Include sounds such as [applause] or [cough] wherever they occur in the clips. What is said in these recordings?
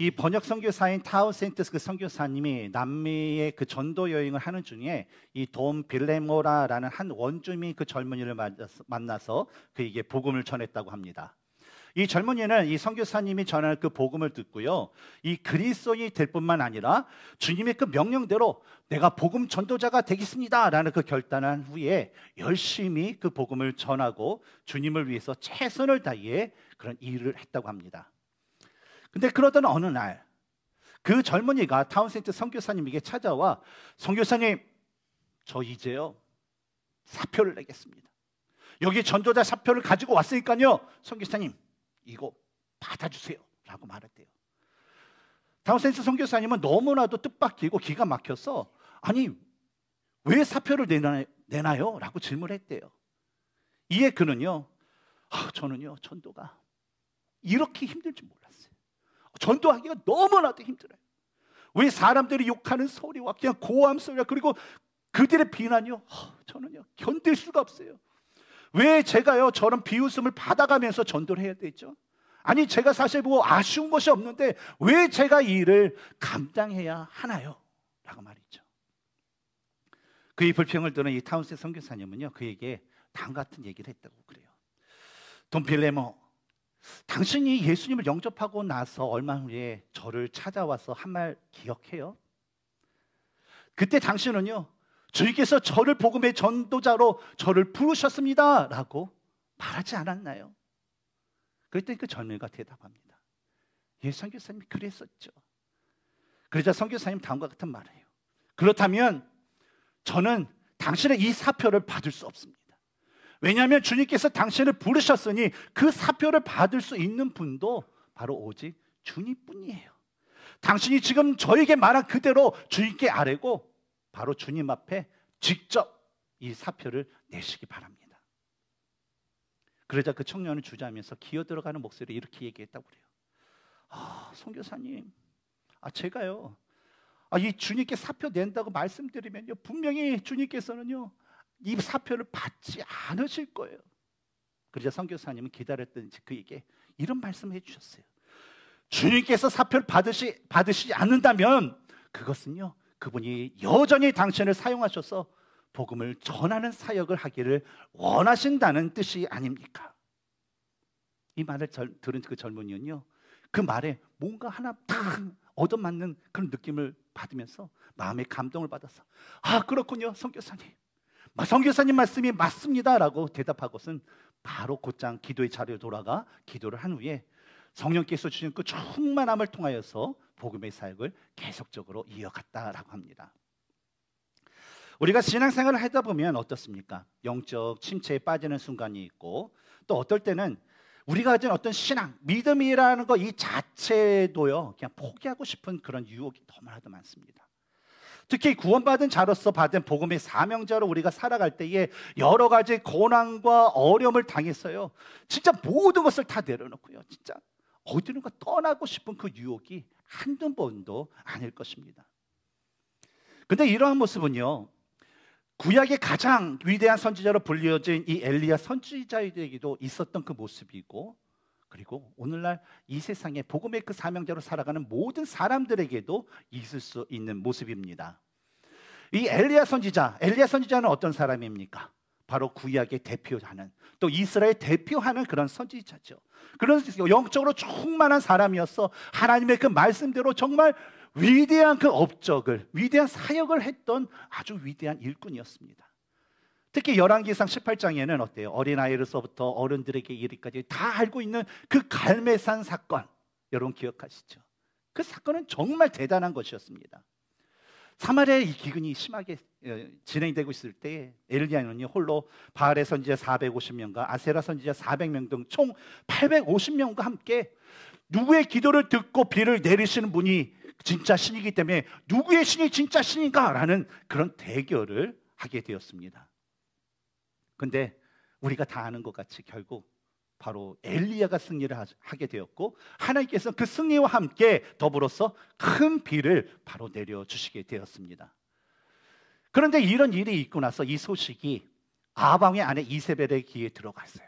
이 번역 선교사인 타우센트스 그 선교사님이 남미의 그 전도 여행을 하는 중에 이 돔 빌레모라라는 한 원주민 그 젊은이를 만나서 그에게 복음을 전했다고 합니다. 이 젊은이는 이 선교사님이 전할 그 복음을 듣고요. 이 그리스도인이 될 뿐만 아니라 주님의 그 명령대로 내가 복음 전도자가 되겠습니다라는 그 결단한 후에 열심히 그 복음을 전하고 주님을 위해서 최선을 다해 그런 일을 했다고 합니다. 근데 그러던 어느 날 그 젊은이가 타운센트 선교사님에게 찾아와 선교사님 저 이제요 사표를 내겠습니다. 여기 전도자 사표를 가지고 왔으니까요 선교사님 이거 받아주세요라고 말했대요. 타운센트 선교사님은 너무나도 뜻밖이고 기가 막혀서 아니 왜 사표를 내나, 내나요? 라고 질문했대요. 을 이에 그는요, 아, 저는요 전도가 이렇게 힘들 지 몰랐어요. 전도하기가 너무나도 힘들어요. 왜 사람들이 욕하는 소리와 그냥 고함 소리와 그리고 그들의 비난이요. 저는요 견딜 수가 없어요. 왜 제가요 저런 비웃음을 받아가면서 전도를 해야 되죠? 아니 제가 사실 뭐 아쉬운 것이 없는데 왜 제가 이 일을 감당해야 하나요? 라고 말이죠. 그의 불평을 들은 이 타운스 선교사님은요 그에게 다음 같은 얘기를 했다고 그래요. 돈 빌레모 당신이 예수님을 영접하고 나서 얼마 후에 저를 찾아와서 한 말 기억해요? 그때 당신은요, 주님께서 저를 복음의 전도자로 저를 부르셨습니다. 라고 말하지 않았나요? 그랬더니 그 젊은이가 대답합니다. 예, 선교사님이 그랬었죠. 그러자 선교사님 다음과 같은 말을 해요. 그렇다면 저는 당신의 이 사표를 받을 수 없습니다. 왜냐하면 주님께서 당신을 부르셨으니 그 사표를 받을 수 있는 분도 바로 오직 주님뿐이에요. 당신이 지금 저에게 말한 그대로 주님께 아뢰고 바로 주님 앞에 직접 이 사표를 내시기 바랍니다. 그러자 그 청년을 주저하면서 기어 들어가는 목소리로 이렇게 얘기했다고 그래요. 아, 성교사님, 아 제가요. 아, 이 주님께 사표 낸다고 말씀드리면요. 분명히 주님께서는요. 이 사표를 받지 않으실 거예요. 그러자 선교사님은 기다렸던지 그에게 이런 말씀해 주셨어요. 주님께서 사표를 받으시, 받으시지 않는다면 그것은요 그분이 여전히 당신을 사용하셔서 복음을 전하는 사역을 하기를 원하신다는 뜻이 아닙니까? 이 말을 절, 들은 그 젊은이는요 그 말에 뭔가 하나 탁 얻어맞는 그런 느낌을 받으면서 마음의 감동을 받아서 아 그렇군요 성교사님 성교사님 말씀이 맞습니다라고 대답하고선 바로 곧장 기도의 자리로 돌아가 기도를 한 후에 성령께서 주신 그 충만함을 통하여서 복음의 사역을 계속적으로 이어갔다라고 합니다. 우리가 신앙생활을 하다 보면 어떻습니까? 영적 침체에 빠지는 순간이 있고 또 어떨 때는 우리가 가진 어떤 신앙, 믿음이라는 것 이 자체도요 그냥 포기하고 싶은 그런 유혹이 너무나도 많습니다. 특히 구원받은 자로서 받은 복음의 사명자로 우리가 살아갈 때에 여러 가지 고난과 어려움을 당했어요. 진짜 모든 것을 다 내려놓고요. 진짜 어디론가 떠나고 싶은 그 유혹이 한두 번도 아닐 것입니다. 근데 이러한 모습은요. 구약의 가장 위대한 선지자로 불려진 이 엘리야 선지자에게도 있었던 그 모습이고 그리고 오늘날 이 세상에 복음의 그 사명자로 살아가는 모든 사람들에게도 있을 수 있는 모습입니다. 이 엘리야 선지자, 엘리야 선지자는 어떤 사람입니까? 바로 구약의 대표하는 또 이스라엘 대표하는 그런 선지자죠. 그런 영적으로 충만한 사람이어 하나님의 그 말씀대로 정말 위대한 그 업적을 위대한 사역을 했던 아주 위대한 일꾼이었습니다. 특히 열왕기상 18장에는 어때요? 어린아이로서부터 어른들에게 이르기까지 다 알고 있는 그 갈매산 사건 여러분 기억하시죠? 그 사건은 정말 대단한 것이었습니다. 사마리아의 이 기근이 심하게 어, 진행되고 있을 때 엘리야는 홀로 바알의 선지자 450명과 아세라 선지자 400명 등 총 850명과 함께 누구의 기도를 듣고 비를 내리시는 분이 진짜 신이기 때문에 누구의 신이 진짜 신인가라는 그런 대결을 하게 되었습니다. 근데 우리가 다 아는 것 같이 결국 바로 엘리야가 승리를 하게 되었고 하나님께서 그 승리와 함께 더불어서 큰 비를 바로 내려 주시게 되었습니다. 그런데 이런 일이 있고 나서 이 소식이 아방의 아내 이세벨의 귀에 들어갔어요.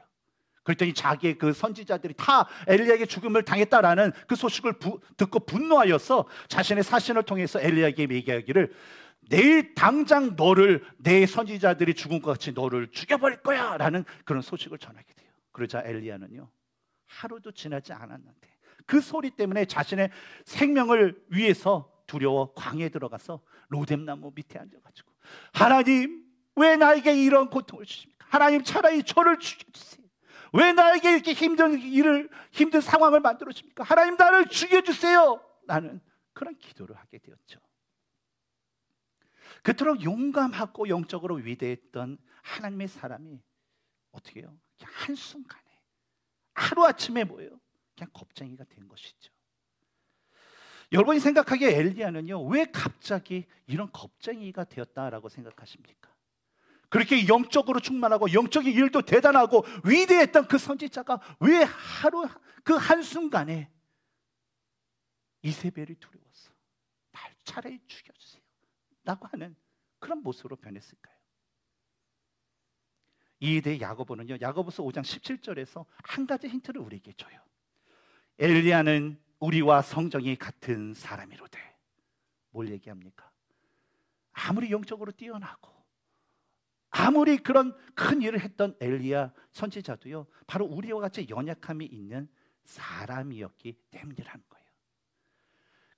그랬더니 자기의 그 선지자들이 다 엘리야에게 죽음을 당했다라는 그 소식을 부, 듣고 분노하여서 자신의 사신을 통해서 엘리야에게 얘기하기를 내일 당장 너를 내 선지자들이 죽은것 같이 너를 죽여버릴 거야라는 그런 소식을 전하게 돼요. 그러자 엘리야는요 하루도 지나지 않았는데 그 소리 때문에 자신의 생명을 위해서 두려워 광에 들어가서 로뎀나무 밑에 앉아가지고 하나님 왜 나에게 이런 고통을 주십니까? 하나님 차라리 저를 죽여주세요. 왜 나에게 이렇게 힘든 일을 힘든 상황을 만들어 주십니까? 하나님 나를 죽여주세요. 나는 그런 기도를 하게 되었죠. 그토록 용감하고 영적으로 위대했던 하나님의 사람이 어떻게 해요? 그냥 한순간에 하루아침에 뭐요 그냥 겁쟁이가 된 것이죠. 여러분이 생각하기에 엘리야는요. 왜 갑자기 이런 겁쟁이가 되었다라고 생각하십니까? 그렇게 영적으로 충만하고 영적인 일도 대단하고 위대했던 그 선지자가 왜 하루 그 한순간에 이세벨이 두려워서 날차라 죽여주세요. 라고 하는 그런 모습으로 변했을까요? 이에 대해 야고보는요. 야고보서 5장 17절에서 한 가지 힌트를 우리에게 줘요. 엘리야는 우리와 성정이 같은 사람이로되 뭘 얘기합니까? 아무리 영적으로 뛰어나고 아무리 그런 큰 일을 했던 엘리야 선지자도요. 바로 우리와 같이 연약함이 있는 사람이었기 때문이라는 거예요.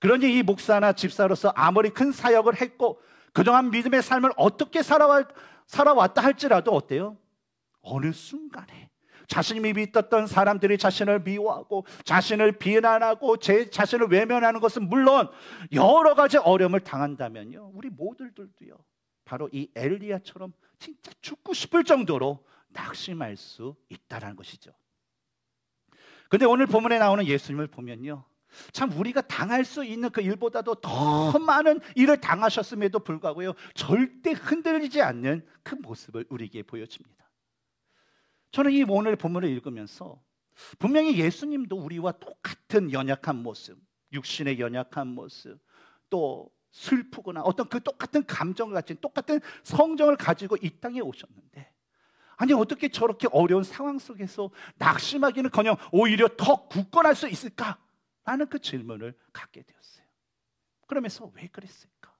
그러니 이 목사나 집사로서 아무리 큰 사역을 했고 그동안 믿음의 삶을 어떻게 살아왔, 살아왔다 할지라도 어때요? 어느 순간에 자신이 믿었던 사람들이 자신을 미워하고 자신을 비난하고 제 자신을 외면하는 것은 물론 여러 가지 어려움을 당한다면요. 우리 모두들도요. 바로 이 엘리야처럼 진짜 죽고 싶을 정도로 낙심할 수 있다라는 것이죠. 근데 오늘 본문에 나오는 예수님을 보면요. 참 우리가 당할 수 있는 그 일보다도 더 많은 일을 당하셨음에도 불구하고요. 절대 흔들리지 않는 그 모습을 우리에게 보여줍니다. 저는 이 오늘 본문을 읽으면서 분명히 예수님도 우리와 똑같은 연약한 모습, 육신의 연약한 모습, 또 슬프거나 어떤 그 똑같은 감정을 가진 똑같은 성정을 가지고 이 땅에 오셨는데 아니 어떻게 저렇게 어려운 상황 속에서 낙심하기는커녕 오히려 더 굳건할 수 있을까? 라는그 질문을 갖게 되었어요. 그러면서 왜 그랬을까?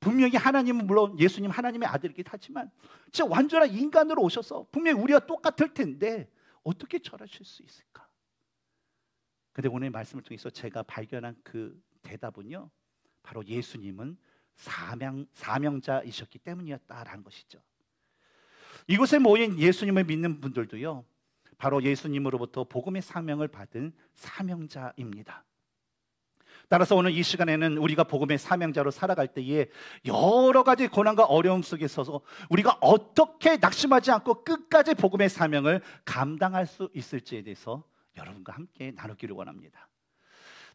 분명히 하나님은 물론 예수님 하나님의 아들이긴 하지만 진짜 완전한 인간으로 오셔서 분명히 우리와 똑같을 텐데 어떻게 저러실 수 있을까? 근데 오늘 말씀을 통해서 제가 발견한 그 대답은요. 바로 예수님은 사명 사명자이셨기 때문이었다라는 것이죠. 이곳에 모인 예수님을 믿는 분들도요. 바로 예수님으로부터 복음의 사명을 받은 사명자입니다. 따라서 오늘 이 시간에는 우리가 복음의 사명자로 살아갈 때에 여러 가지 고난과 어려움 속에 있서 우리가 어떻게 낙심하지 않고 끝까지 복음의 사명을 감당할 수 있을지에 대해서 여러분과 함께 나누기를 원합니다.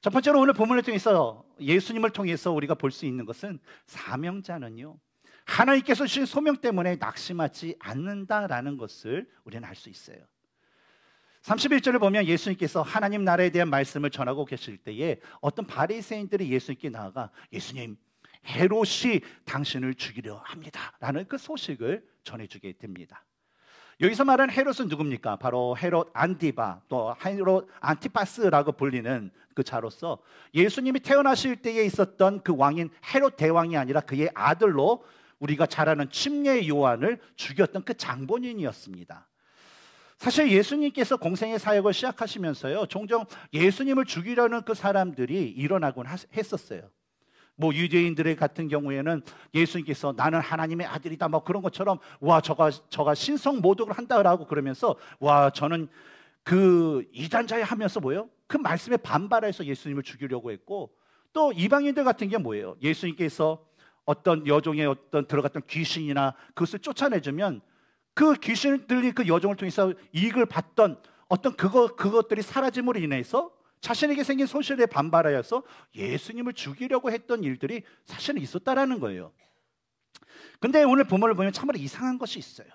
첫 번째로 오늘 본문을 통해서 예수님을 통해서 우리가 볼 수 있는 것은 사명자는요. 하나님께서 주신 소명 때문에 낙심하지 않는다라는 것을 우리는 알 수 있어요. 31절을 보면 예수님께서 하나님 나라에 대한 말씀을 전하고 계실 때에 어떤 바리새인들이 예수님께 나아가 예수님 헤롯이 당신을 죽이려 합니다라는 그 소식을 전해주게 됩니다. 여기서 말하는 헤롯은 누굽니까? 바로 헤롯 안디바 또 헤롯 안티파스라고 불리는 그 자로서 예수님이 태어나실 때에 있었던 그 왕인 헤롯 대왕이 아니라 그의 아들로 우리가 잘 아는 침례 요한을 죽였던 그 장본인이었습니다. 사실 예수님께서 공생의 사역을 시작하시면서요, 종종 예수님을 죽이려는 그 사람들이 일어나곤 했었어요. 뭐 유대인들의 같은 경우에는 예수님께서 나는 하나님의 아들이다 뭐 그런 것처럼 와 저가 저가 신성 모독을 한다라고 그러면서 와 저는 그 이단자야 하면서 뭐요그 말씀에 반발해서 예수님을 죽이려고 했고 또 이방인들 같은 게 뭐예요? 예수님께서 어떤 여종의 어떤 들어갔던 귀신이나 그것을 쫓아내주면 그 귀신들이 그 여정을 통해서 이익을 받던 어떤 그거, 그것들이 사라짐으로 인해서 자신에게 생긴 손실에 반발하여서 예수님을 죽이려고 했던 일들이 사실은 있었다라는 거예요. 근데 오늘 본문을 보면 참으로 이상한 것이 있어요.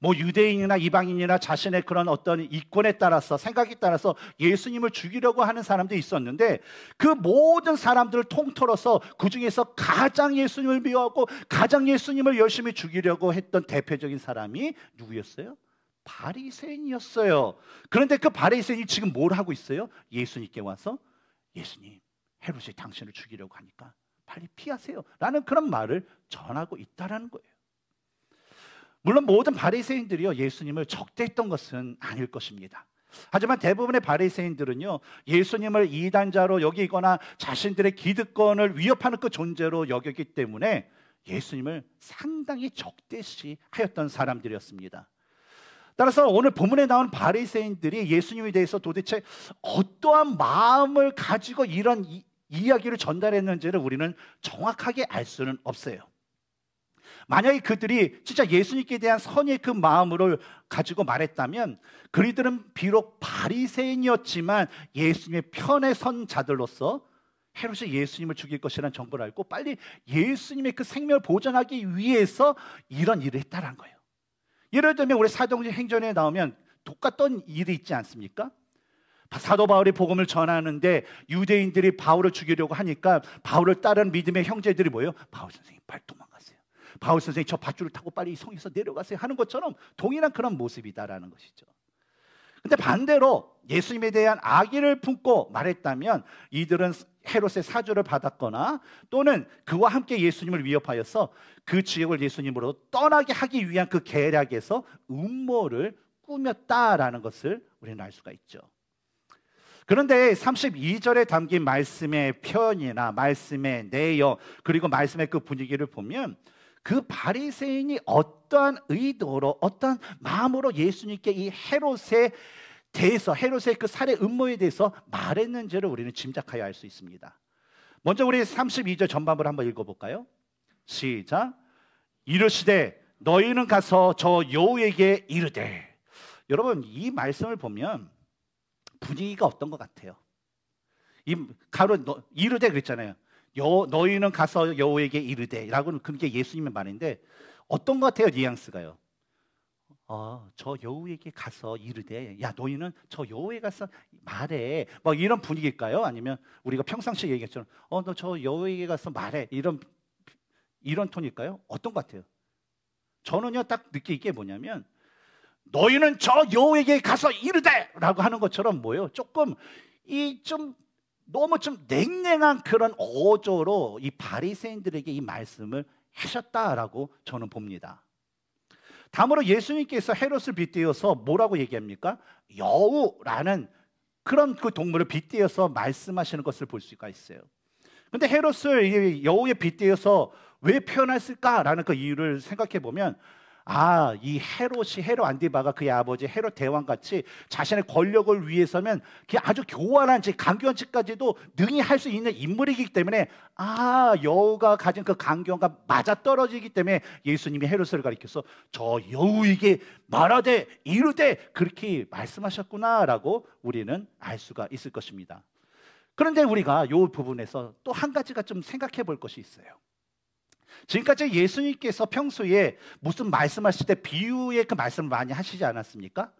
뭐 유대인이나 이방인이나 자신의 그런 어떤 이권에 따라서 생각에 따라서 예수님을 죽이려고 하는 사람도 있었는데 그 모든 사람들을 통틀어서 그 중에서 가장 예수님을 미워하고 가장 예수님을 열심히 죽이려고 했던 대표적인 사람이 누구였어요? 바리새인이었어요. 그런데 그 바리새인이 지금 뭘 하고 있어요? 예수님께 와서 예수님, 헤롯이 당신을 죽이려고 하니까 빨리 피하세요라는 그런 말을 전하고 있다라는 거예요. 물론 모든 바리새인들이요 예수님을 적대했던 것은 아닐 것입니다. 하지만 대부분의 바리새인들은요 예수님을 이단자로 여기거나 자신들의 기득권을 위협하는 그 존재로 여겼기 때문에 예수님을 상당히 적대시하였던 사람들이었습니다. 따라서 오늘 본문에 나온 바리새인들이 예수님에 대해서 도대체 어떠한 마음을 가지고 이런 이, 이야기를 전달했는지를 우리는 정확하게 알 수는 없어요. 만약에 그들이 진짜 예수님께 대한 선의 그 마음을 가지고 말했다면 그들은 리 비록 바리새인이었지만 예수님의 편에 선 자들로서 헤롯이 예수님을 죽일 것이라는 정보를 알고 빨리 예수님의 그 생명을 보존하기 위해서 이런 일을 했다는 거예요. 예를 들면 우리 사도행전 행전에 나오면 똑같던 일이 있지 않습니까? 사도 바울이 복음을 전하는데 유대인들이 바울을 죽이려고 하니까 바울을 따른 믿음의 형제들이 뭐예요? 바울 선생님 빨리 도망가세요. 바울 선생이 저 밧줄을 타고 빨리 성에서 내려가세요 하는 것처럼 동일한 그런 모습이다라는 것이죠. 근데 반대로 예수님에 대한 악의를 품고 말했다면 이들은 헤롯의 사주를 받았거나 또는 그와 함께 예수님을 위협하여서 그 지역을 예수님으로 떠나게 하기 위한 그 계략에서 음모를 꾸몄다라는 것을 우리는 알 수가 있죠. 그런데 32절에 담긴 말씀의 표현이나 말씀의 내용 그리고 말씀의 그 분위기를 보면 그 바리새인이 어떠한 의도로 어떠한 마음으로 예수님께 이 헤롯에 대해서 헤롯의 그 살해 음모에 대해서 말했는지를 우리는 짐작하여 알 수 있습니다. 먼저 우리 32절 전반부를 한번 읽어 볼까요? 시작. 이르시되 너희는 가서 저 여우에게 이르되 여러분 이 말씀을 보면 분위기가 어떤 것 같아요? 이 가론 이르되 그랬잖아요. 여, 너희는 가서 여호에게 이르되라고 는 그게 예수님의 말인데 어떤 것 같아요 뉘앙스가요? 어, 저 여우에게 가서 이르되 야 너희는 저 여우에 가서 말해 뭐 이런 분위기일까요? 아니면 우리가 평상시 얘기했처럼 어너 저 여우에게 가서 말해 이런 이런 톤일까요? 어떤 것 같아요? 저는요 딱 느끼는 게 뭐냐면 너희는 저 여우에게 가서 이르되라고 하는 것처럼 뭐예요? 조금 이좀 너무 좀 냉랭한 그런 어조로 이 바리새인들에게 이 말씀을 하셨다라고 저는 봅니다. 다음으로 예수님께서 헤롯을 빗대어서 뭐라고 얘기합니까? 여우라는 그런 그 동물을 빗대어서 말씀하시는 것을 볼 수가 있어요. 근데 헤롯을 여우에 빗대어서 왜 표현했을까라는 그 이유를 생각해 보면 아, 이 헤롯이 헤롯 안디바가 그의 아버지 헤롯 대왕 같이 자신의 권력을 위해서면 아주 교활한 지 강경한 지까지도 능히 할 수 있는 인물이기 때문에 아, 여우가 가진 그 강경과 맞아 떨어지기 때문에 예수님이 헤롯을 가리켜서 저 여우에게 말하되 이르되 그렇게 말씀하셨구나라고 우리는 알 수가 있을 것입니다. 그런데 우리가 이 부분에서 또 한 가지가 좀 생각해 볼 것이 있어요. 지금까지 예수님께서 평소에 무슨 말씀하실 때 비유의 그 말씀을 많이 하시지 않았습니까?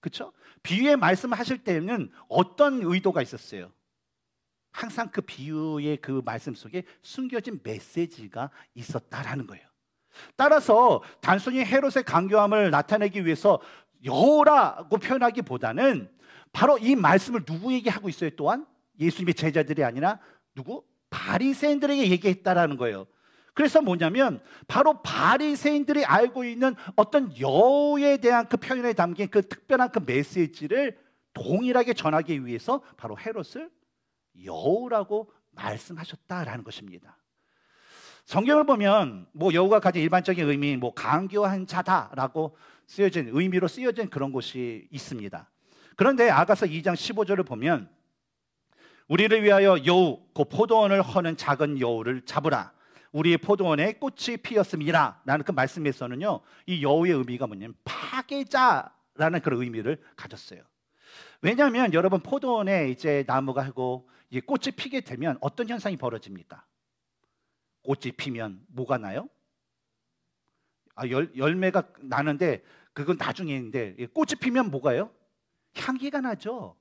그렇죠? 비유의 말씀을 하실 때는 어떤 의도가 있었어요? 항상 그 비유의 그 말씀 속에 숨겨진 메시지가 있었다라는 거예요. 따라서 단순히 헤롯의 강교함을 나타내기 위해서 여호라고 표현하기보다는 바로 이 말씀을 누구에게 하고 있어요? 또한 예수님의 제자들이 아니라 누구? 바리새인들에게 얘기했다라는 거예요. 그래서 뭐냐면 바로 바리새인들이 알고 있는 어떤 여우에 대한 그 표현에 담긴 그 특별한 그 메시지를 동일하게 전하기 위해서 바로 헤롯을 여우라고 말씀하셨다라는 것입니다. 성경을 보면 뭐 여우가 가진 일반적인 의미, 뭐 강교한 자다라고 쓰여진 의미로 쓰여진 그런 곳이 있습니다. 그런데 아가서 2장 15절을 보면 우리를 위하여 여우, 그 포도원을 허는 작은 여우를 잡으라. 우리의 포도원에 꽃이 피었습니다. 라는 그 말씀에서는요, 이 여우의 의미가 뭐냐면 파괴자라는 그런 의미를 가졌어요. 왜냐하면 여러분 포도원에 이제 나무가 하고 이제 꽃이 피게 되면 어떤 현상이 벌어집니까? 꽃이 피면 뭐가 나요? 아, 열, 열매가 나는데 그건 나중에있는데 꽃이 피면 뭐가요? 향기가 나죠.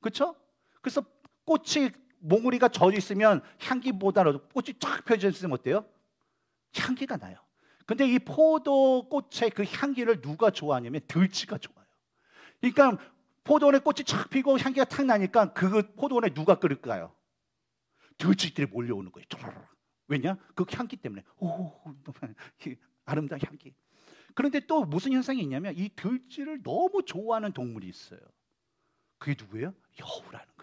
그렇죠? 그래서 꽃이 몽우리가 젖어 있으면 향기보다는 꽃이 쫙 펴져 있으면 어때요? 향기가 나요. 근데 이 포도 꽃의 그 향기를 누가 좋아하냐면 들쥐가 좋아요. 그러니까 포도원에 꽃이 쫙 피고 향기가 탁 나니까 그 포도원에 누가 끌을까요? 들쥐들이 몰려오는 거예요. 왜냐? 그 향기 때문에. 오, 아름다운 향기. 그런데 또 무슨 현상이 있냐면 이 들쥐를 너무 좋아하는 동물이 있어요. 그게 누구예요? 여우라는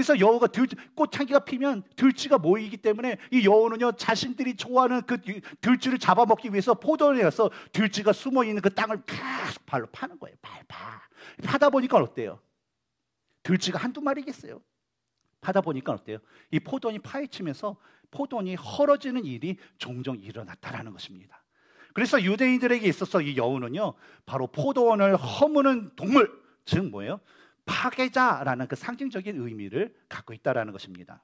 그래서 여우가 들, 꽃향기가 피면 들쥐가 모이기 때문에 이 여우는요 자신들이 좋아하는 그 들쥐를 잡아먹기 위해서 포도원에 가서 들쥐가 숨어 있는 그 땅을 계속 발로 파는 거예요. 발 파. 파다 보니까 어때요? 들쥐가 한두 마리겠어요. 파다 보니까 어때요? 이 포도원이 파헤치면서 포도원이 헐어지는 일이 종종 일어났다라는 것입니다. 그래서 유대인들에게 있어서 이 여우는요 바로 포도원을 허무는 동물 즉 뭐예요? 파괴자라는 그 상징적인 의미를 갖고 있다라는 것입니다.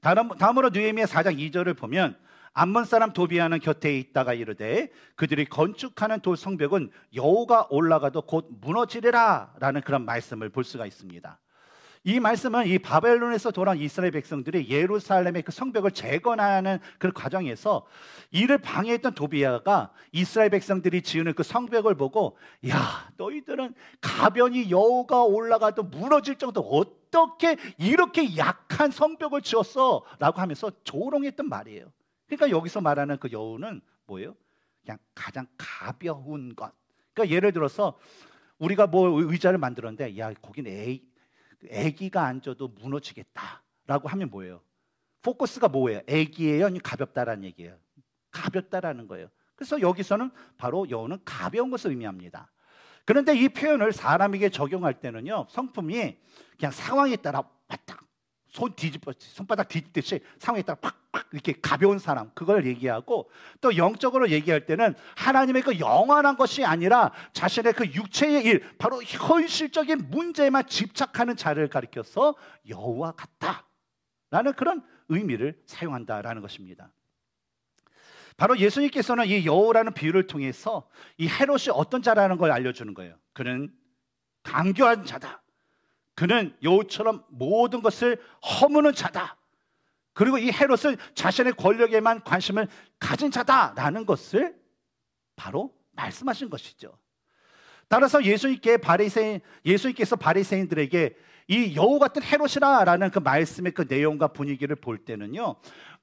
다음, 다음으로 느헤미야 4장 2절을 보면 암몬 사람 도비아는 곁에 있다가 이르되 그들이 건축하는 돌 성벽은 여우가 올라가도 곧 무너지리라라는 그런 말씀을 볼 수가 있습니다. 이 말씀은 이 바벨론에서 돌아온 이스라엘 백성들이 예루살렘의 그 성벽을 재건하는 그 과정에서 이를 방해했던 도비아가 이스라엘 백성들이 지은 그 성벽을 보고 야 너희들은 가변이 여우가 올라가도 무너질 정도 어떻게 이렇게 약한 성벽을 지었어? 라고 하면서 조롱했던 말이에요. 그러니까 여기서 말하는 그 여우는 뭐예요? 그냥 가장 가벼운 것. 그러니까 예를 들어서 우리가 뭐 의자를 만들었는데 야 거긴 에이 애기가 그 앉아도 무너지겠다라고 하면 뭐예요? 포커스가 뭐예요? 애기예요? 아니 가볍다라는 얘기예요. 가볍다라는 거예요. 그래서 여기서는 바로 여우는 가벼운 것을 의미합니다. 그런데 이 표현을 사람에게 적용할 때는요, 성품이 그냥 상황에 따라 왔다 손 뒤집어 손바닥 뒤집듯이 상황에 따라 팍팍 이렇게 가벼운 사람 그걸 얘기하고 또 영적으로 얘기할 때는 하나님의 그 영원한 것이 아니라 자신의 그 육체의 일 바로 현실적인 문제에만 집착하는 자를 가리켜서 여호와 같다라는 그런 의미를 사용한다라는 것입니다. 바로 예수님께서는 이 여호라는 비유를 통해서 이 헤롯이 어떤 자라는 걸 알려주는 거예요. 그는 강교한 자다. 그는 여우처럼 모든 것을 허무는 자다. 그리고 이 헤롯은 자신의 권력에만 관심을 가진 자다라는 것을 바로 말씀하신 것이죠. 따라서 예수님께 바리새인 예수님께서 바리새인들에게 이 여우 같은 헤롯이라라는 그 말씀의 그 내용과 분위기를 볼 때는요.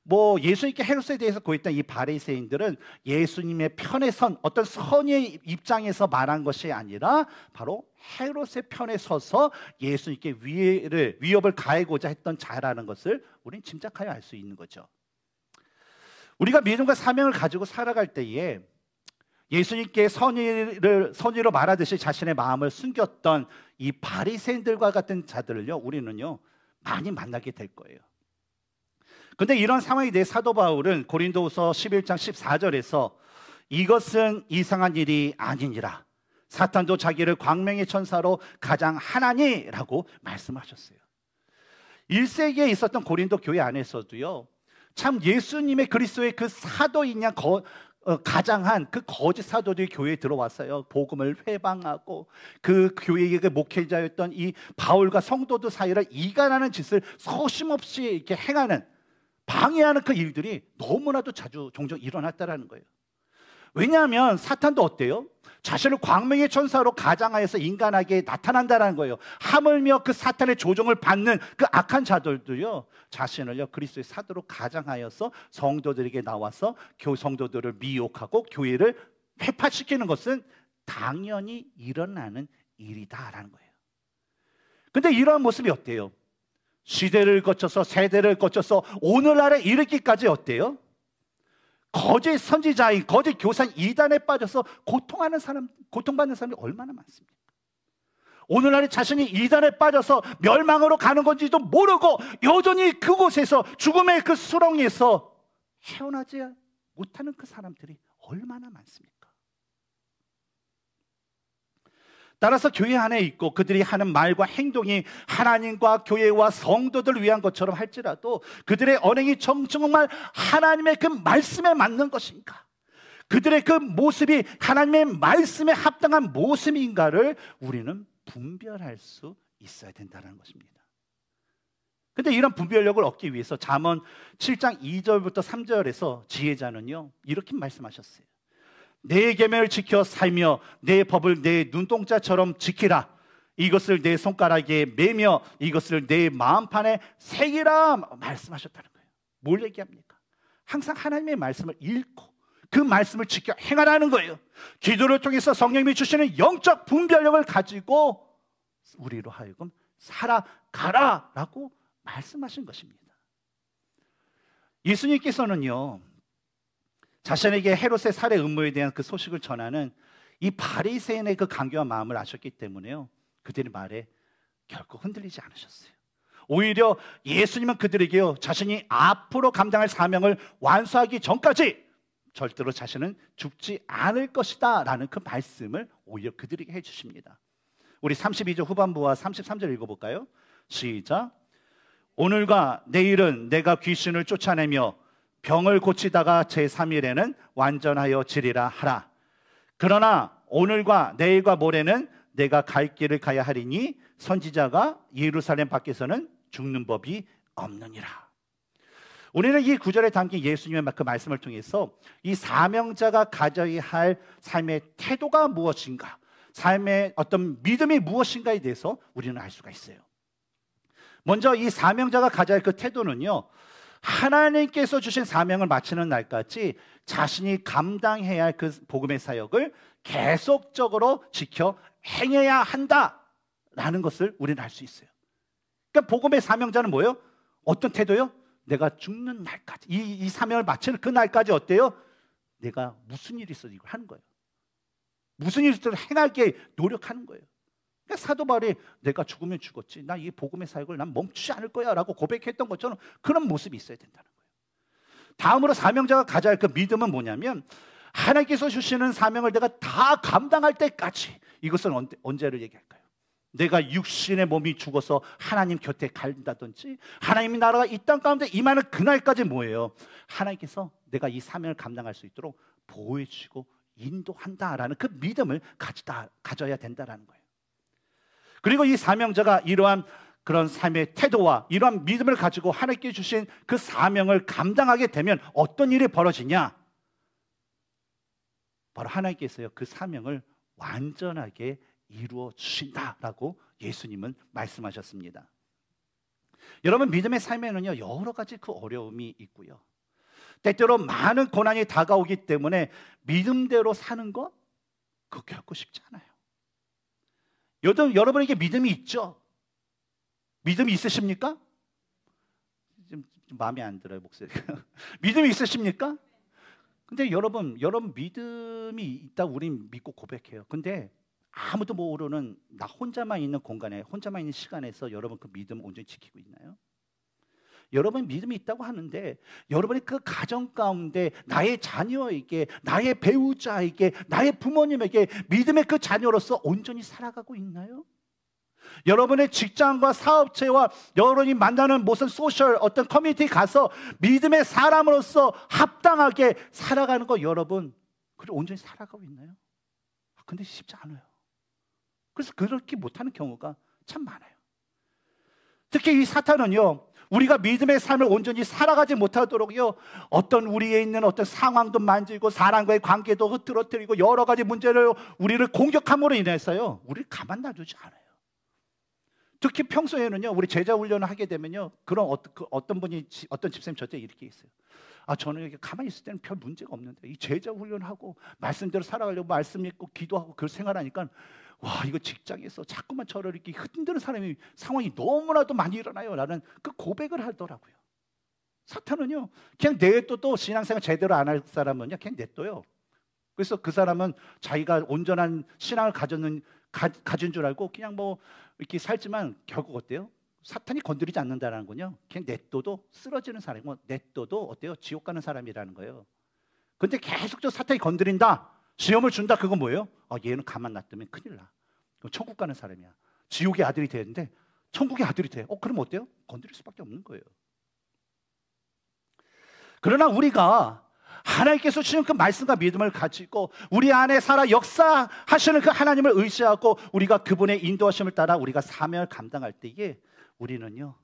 뭐 예수님께 헤롯에 대해서 고했던 이 바리새인들은 예수님의 편에 선 어떤 선의 입장에서 말한 것이 아니라 바로 헤롯의 편에 서서 예수님께 위해를 위협을 가해고자 했던 자라는 것을 우리는 짐작하여 알 수 있는 거죠. 우리가 믿음과 사명을 가지고 살아갈 때에 예수님께 선의를 선의로 말하듯이 자신의 마음을 숨겼던 이 바리새인들과 같은 자들을요 우리는요 많이 만나게 될 거예요. 근데 이런 상황이 내 사도 바울은 고린도후서 11장 14절에서 이것은 이상한 일이 아니니라. 사탄도 자기를 광명의 천사로 가장 하나니라고 말씀하셨어요. 1세기에 있었던 고린도 교회 안에서도요. 참 예수님의 그리스도의 그 사도인 양 어, 가장한 그 거짓 사도들이 교회에 들어왔어요. 복음을 회방하고 그 교회의 그 목회자였던 이 바울과 성도들 사이를 이간하는 짓을 소심없이 이렇게 행하는 방해하는 그 일들이 너무나도 자주 종종 일어났다라는 거예요. 왜냐하면 사탄도 어때요? 자신을 광명의 천사로 가장하여서 인간에게 나타난다라는 거예요. 하물며 그 사탄의 조정을 받는 그 악한 자들도요, 자신을요 그리스도의 사도로 가장하여서 성도들에게 나와서 교 성도들을 미혹하고 교회를 회파시키는 것은 당연히 일어나는 일이다라는 거예요. 근데 이러한 모습이 어때요? 시대를 거쳐서 세대를 거쳐서 오늘날에 이르기까지 어때요? 거짓 선지자인 거짓 교사인 이단에 빠져서 고통하는 사람, 고통받는 사람이 얼마나 많습니까? 오늘날에 자신이 이단에 빠져서 멸망으로 가는 건지도 모르고 여전히 그곳에서 죽음의 그 수렁에서 헤어나지 못하는 그 사람들이 얼마나 많습니까? 따라서 교회 안에 있고 그들이 하는 말과 행동이 하나님과 교회와 성도들 위한 것처럼 할지라도 그들의 언행이 정말 하나님의 그 말씀에 맞는 것인가? 그들의 그 모습이 하나님의 말씀에 합당한 모습인가를 우리는 분별할 수 있어야 된다는 것입니다. 근데 이런 분별력을 얻기 위해서 잠언 7장 2절부터 3절에서 지혜자는요. 이렇게 말씀하셨어요. 내 계명을 지켜 살며 내 법을 내 눈동자처럼 지키라. 이것을 내 손가락에 매며 이것을 내 마음판에 새기라 말씀하셨다는 거예요. 뭘 얘기합니까? 항상 하나님의 말씀을 읽고 그 말씀을 지켜 행하라는 거예요. 기도를 통해서 성령님이 주시는 영적 분별력을 가지고 우리로 하여금 살아가라라고 말씀하신 것입니다. 예수님께서는요. 자신에게 헤롯의 살해 음모에 대한 그 소식을 전하는 이 바리새인의 그 강교한 마음을 아셨기 때문에요. 그들의 말에 결코 흔들리지 않으셨어요. 오히려 예수님은 그들에게요. 자신이 앞으로 감당할 사명을 완수하기 전까지 절대로 자신은 죽지 않을 것이다라는 그 말씀을 오히려 그들에게 해 주십니다. 우리 32절 후반부와 33절 읽어 볼까요? 시작. 오늘과 내일은 내가 귀신을 쫓아내며 병을 고치다가 제3일에는 완전하여 지리라 하라. 그러나 오늘과 내일과 모레는 내가 갈 길을 가야 하리니 선지자가 예루살렘 밖에서는 죽는 법이 없느니라. 우리는 이 구절에 담긴 예수님의 그 말씀을 통해서 이 사명자가 가져야 할 삶의 태도가 무엇인가, 삶의 어떤 믿음이 무엇인가에 대해서 우리는 알 수가 있어요. 먼저 이 사명자가 가져야 할 그 태도는요, 하나님께서 주신 사명을 마치는 날까지 자신이 감당해야 할 그 복음의 사역을 계속적으로 지켜 행해야 한다라는 것을 우리는 알 수 있어요. 그러니까 복음의 사명자는 뭐예요? 어떤 태도요? 내가 죽는 날까지 이, 이 사명을 마치는 그 날까지 어때요? 내가 무슨 일이 있어도 이걸 하는 거예요. 무슨 일이 있어도 행하게 노력하는 거예요. 그러니까 사도 바울이 내가 죽으면 죽었지. 나 이 복음의 사역을 난 멈추지 않을 거야라고 고백했던 것처럼 그런 모습이 있어야 된다는 거예요. 다음으로 사명자가 가져야 할 그 믿음은 뭐냐면 하나님께서 주시는 사명을 내가 다 감당할 때까지 이것은 언제, 언제를 얘기할까요? 내가 육신의 몸이 죽어서 하나님 곁에 간다든지 하나님의 나라가 이 땅 가운데 임하는 그날까지 뭐예요? 하나님께서 내가 이 사명을 감당할 수 있도록 보호해 주시고 인도한다라는 그 믿음을 가지다, 가져야 된다라는 거예요. 그리고 이 사명자가 이러한 그런 삶의 태도와 이러한 믿음을 가지고 하나님께 주신 그 사명을 감당하게 되면 어떤 일이 벌어지냐? 바로 하나님께서요 그 사명을 완전하게 이루어 주신다라고 예수님은 말씀하셨습니다. 여러분 믿음의 삶에는요 여러 가지 그 어려움이 있고요. 때때로 많은 고난이 다가오기 때문에 믿음대로 사는 것 그거 결코 쉽지 않아요. 여러분, 여러분에게 믿음이 있죠? 믿음이 있으십니까? 좀, 좀 마음에 안 들어요, 목소리가. [laughs] 믿음이 있으십니까? 근데 여러분, 여러분 믿음이 있다 우린 믿고 고백해요. 근데 아무도 모르는 나 혼자만 있는 공간에, 혼자만 있는 시간에서 여러분 그 믿음 온전히 지키고 있나요? 여러분 믿음이 있다고 하는데 여러분이 그 가정 가운데 나의 자녀에게 나의 배우자에게 나의 부모님에게 믿음의 그 자녀로서 온전히 살아가고 있나요? 여러분의 직장과 사업체와 여러분이 만나는 무슨 소셜 어떤 커뮤니티 가서 믿음의 사람으로서 합당하게 살아가는 거 여러분 그걸 온전히 살아가고 있나요? 아, 근데 쉽지 않아요. 그래서 그렇게 못하는 경우가 참 많아요. 특히 이 사탄은요, 우리가 믿음의 삶을 온전히 살아가지 못하도록요, 어떤 우리에 있는 어떤 상황도 만지고, 사람과의 관계도 흐트러뜨리고, 여러 가지 문제를 우리를 공격함으로 인해서요, 우리를 가만 놔두지 않아요. 특히 평소에는요, 우리 제자 훈련을 하게 되면요, 그런 어떤, 그 어떤 분이, 어떤 집사님 저한테 이렇게 있어요. 아, 저는 이렇게 가만히 있을 때는 별 문제가 없는데, 이 제자 훈련하고, 말씀대로 살아가려고 말씀 읽고, 기도하고, 그걸 생활하니까 와 이거 직장에서 자꾸만 저를 이렇게 흔드는 사람이 상황이 너무나도 많이 일어나요 라는 그 고백을 하더라고요 사탄은요 그냥 내 또 또 신앙생활 제대로 안 할 사람은요 그냥 내또요 그래서 그 사람은 자기가 온전한 신앙을 가졌는 가, 가진 줄 알고 그냥 뭐 이렇게 살지만 결국 어때요? 사탄이 건드리지 않는다는 거요 그냥 냅둬도 쓰러지는 사람이고 냅둬도 뭐 어때요? 지옥 가는 사람이라는 거예요. 근데 계속 저 사탄이 건드린다. 시험을 준다 그건 뭐예요? 아, 얘는 가만 놔두면 큰일 나. 천국 가는 사람이야. 지옥의 아들이 되는데 천국의 아들이 돼. 어, 그럼 어때요? 건드릴 수밖에 없는 거예요. 그러나 우리가 하나님께서 주신 그 말씀과 믿음을 가지고 우리 안에 살아 역사하시는 그 하나님을 의지하고 우리가 그분의 인도하심을 따라 우리가 사명을 감당할 때에 우리는요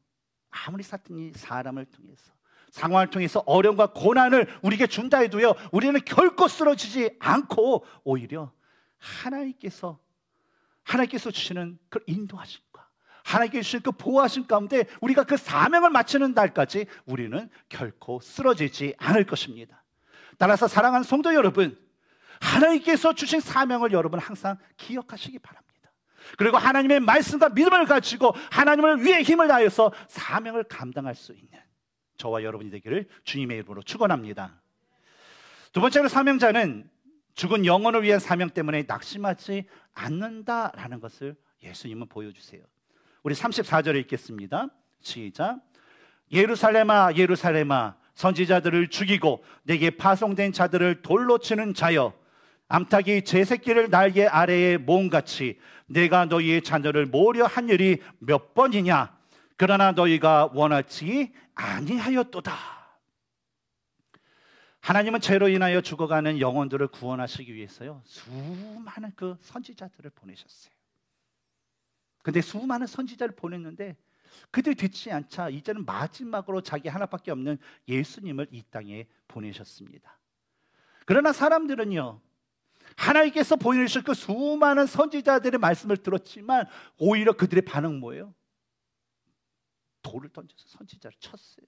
아무리 사탄이 사람을 통해서 상황을 통해서 어려움과 고난을 우리에게 준다 해도요, 우리는 결코 쓰러지지 않고 오히려 하나님께서 하나님께서 주시는 그 인도하심과 하나님께서 주시는 그 보호하심 가운데 우리가 그 사명을 마치는 날까지 우리는 결코 쓰러지지 않을 것입니다. 따라서 사랑하는 성도 여러분, 하나님께서 주신 사명을 여러분 항상 기억하시기 바랍니다. 그리고 하나님의 말씀과 믿음을 가지고 하나님을 위해 힘을 다해서 사명을 감당할 수 있는 저와 여러분이 되기를 주님의 이름으로 축원합니다. 두 번째로 사명자는 죽은 영혼을 위한 사명 때문에 낙심하지 않는다라는 것을 예수님은 보여주세요. 우리 34절을 읽겠습니다. 시작. 예루살렘아, 예루살렘아, 선지자들을 죽이고 내게 파송된 자들을 돌로 치는 자여, 암탉이 제 새끼를 날개 아래에 모음같이 내가 너희의 자녀를 모으려 한 일이 몇 번이냐? 그러나 너희가 원하지 아니하였도다. 하나님은 죄로 인하여 죽어가는 영혼들을 구원하시기 위해서요. 수많은 그 선지자들을 보내셨어요. 근데 수많은 선지자를 보냈는데 그들 듣지 않자 이제는 마지막으로 자기 하나밖에 없는 예수님을 이 땅에 보내셨습니다. 그러나 사람들은요. 하나님께서 보내실 그 수많은 선지자들의 말씀을 들었지만 오히려 그들의 반응 뭐예요? 돌을 던져서 선지자를 쳤어요.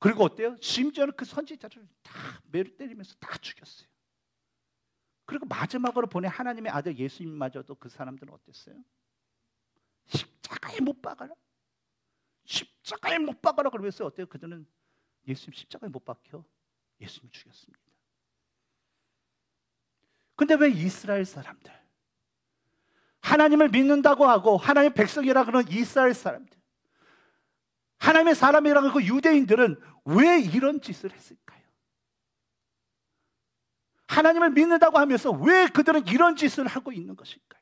그리고 어때요? 심지어는 그 선지자를 다 매를 때리면서 다 죽였어요. 그리고 마지막으로 보내 하나님의 아들 예수님마저도 그 사람들은 어땠어요? 십자가에 못 박아라. 십자가에 못 박아라 그러면서 어때요? 그들은 예수님 십자가에 못 박혀 예수님 죽였습니다. 근데 왜 이스라엘 사람들 하나님을 믿는다고 하고 하나님의 백성이라 그런 이스라엘 사람들, 하나님의 사람이라 그러고 유대인들은 왜 이런 짓을 했을까요? 하나님을 믿는다고 하면서 왜 그들은 이런 짓을 하고 있는 것일까요?